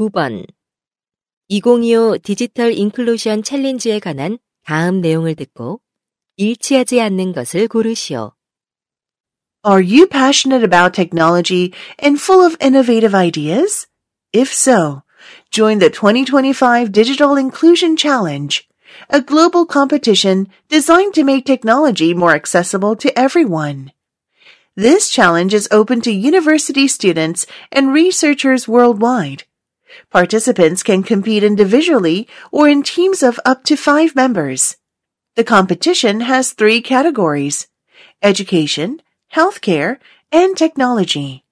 9번 2025 디지털 인클루션 챌린지에 관한 다음 내용을 듣고 일치하지 않는 것을 고르시오. Are you passionate about technology and full of innovative ideas? If so, join the 2025 Digital Inclusion Challenge, a global competition designed to make technology more accessible to everyone. This challenge is open to university students and researchers worldwide Participants can compete individually or in teams of up to five members. The competition has three categories education, healthcare, and technology.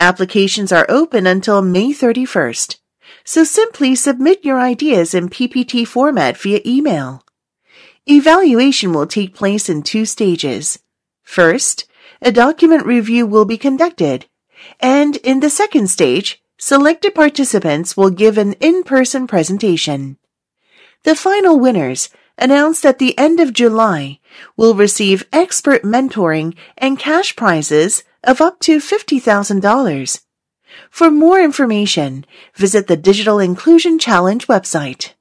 Applications are open until May 31st, so simply submit your ideas in PPT format via email. Evaluation will take place in two stages. First, a document review will be conducted, and in the second stage, Selected participants will give an in-person presentation. The final winners, announced at the end of July, will receive expert mentoring and cash prizes of up to $50,000. For more information, visit the Digital Inclusion Challenge website.